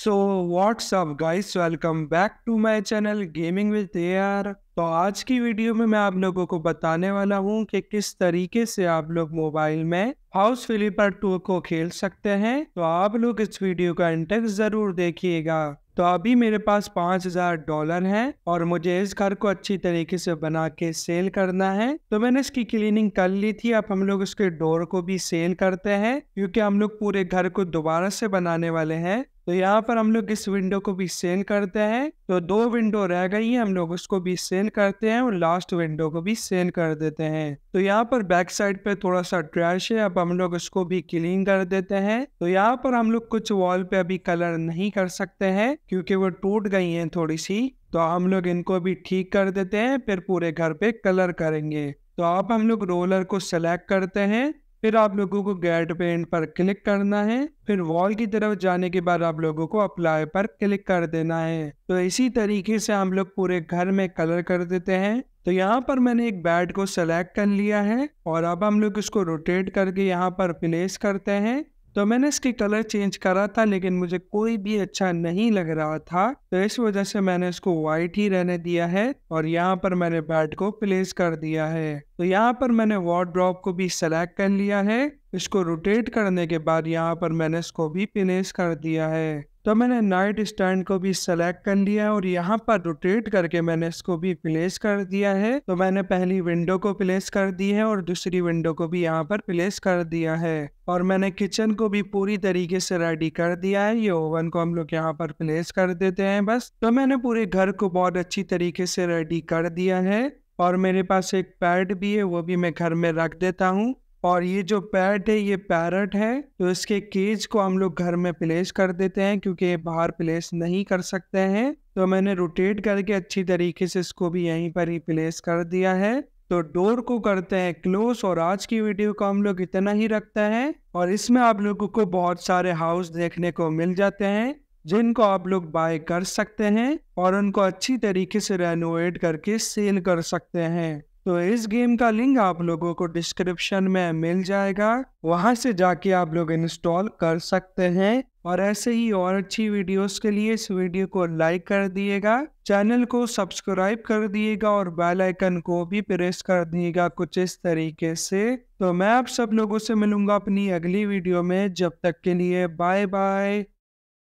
So what's up guys, welcome back to my channel Gaming with AR. तो आज की video में मैं आप लोगों को बताने वाला हूँ कि किस तरीके से आप लोग मोबाइल में हाउस फिलिपर टू को खेल सकते हैं तो आप लोग इस वीडियो का इंटेक्स जरूर देखिएगा तो अभी मेरे पास पांच हजार डॉलर हैं और मुझे इस घर को अच्छी तरीके से बना के सेल करना है तो मैंने इसकी क्लीनिंग कर ली थी अब हम लोग इसके डोर को भी सेल करते हैं क्योंकि हम लोग पूरे घर को दोबारा से बनाने वाले हैं तो यहाँ पर हम लोग इस विंडो को भी सेल करते हैं तो दो विंडो रह गई है हम लोग उसको भी सेन करते हैं और लास्ट विंडो को भी सेन कर देते हैं तो यहाँ पर बैक साइड पे थोड़ा सा ट्रैश है अब हम लोग उसको भी क्लीन कर देते हैं तो यहाँ पर हम लोग कुछ वॉल पे अभी कलर नहीं कर सकते हैं क्योंकि वो टूट गई हैं थोड़ी सी तो हम लोग इनको भी ठीक कर देते हैं फिर पूरे घर पे कलर करेंगे तो आप हम लोग रोलर को सेलेक्ट करते हैं फिर आप लोगों को गेट पेंट पर क्लिक करना है फिर वॉल की तरफ जाने के बाद आप लोगों को अप्लाई पर क्लिक कर देना है तो इसी तरीके से हम लोग पूरे घर में कलर कर देते हैं तो यहाँ पर मैंने एक बैड को सेलेक्ट कर लिया है और अब हम लोग इसको रोटेट करके यहाँ पर प्लेस करते हैं तो मैंने इसकी कलर चेंज करा था लेकिन मुझे कोई भी अच्छा नहीं लग रहा था तो इस वजह से मैंने इसको वाइट ही रहने दिया है और यहाँ पर मैंने बैट को प्लेस कर दिया है तो यहाँ पर मैंने ड्रॉप को भी सेलेक्ट कर लिया है इसको रोटेट करने के बाद यहाँ पर मैंने इसको भी प्लेस कर दिया है तो मैंने नाइट स्टैंड को भी सेलेक्ट कर लिया और यहाँ पर रोटेट करके मैंने इसको भी प्लेस कर दिया है तो मैंने पहली विंडो को प्लेस कर दी है और दूसरी विंडो को भी यहाँ पर प्लेस कर दिया है और मैंने किचन को भी पूरी तरीके से रेडी कर दिया है ये ओवन को हम लोग यहाँ पर प्लेस कर देते हैं बस तो मैंने पूरे घर को बहुत अच्छी तरीके से रेडी कर दिया है और मेरे पास एक पैड भी है वो भी मैं घर में रख देता हूँ और ये जो पैट है ये पैरट है तो इसके केज को हम लोग घर में प्लेस कर देते हैं क्योंकि ये बाहर प्लेस नहीं कर सकते हैं तो मैंने रोटेट करके अच्छी तरीके से इसको भी यहीं पर ही प्लेस कर दिया है तो डोर को करते हैं क्लोज और आज की वीडियो को हम लोग इतना ही रखते हैं और इसमें आप लोगों को बहुत सारे हाउस देखने को मिल जाते हैं जिनको आप लोग बाय कर सकते हैं और उनको अच्छी तरीके से रेनोवेट करके सेल कर सकते हैं तो इस गेम का लिंक आप लोगों को डिस्क्रिप्शन में मिल जाएगा वहां से जाके आप लोग इंस्टॉल कर सकते हैं और ऐसे ही और अच्छी वीडियोस के लिए इस वीडियो को लाइक कर दिएगा चैनल को सब्सक्राइब कर दिएगा और बेल आइकन को भी प्रेस कर दिएगा कुछ इस तरीके से तो मैं आप सब लोगों से मिलूंगा अपनी अगली वीडियो में जब तक के लिए बाय बाय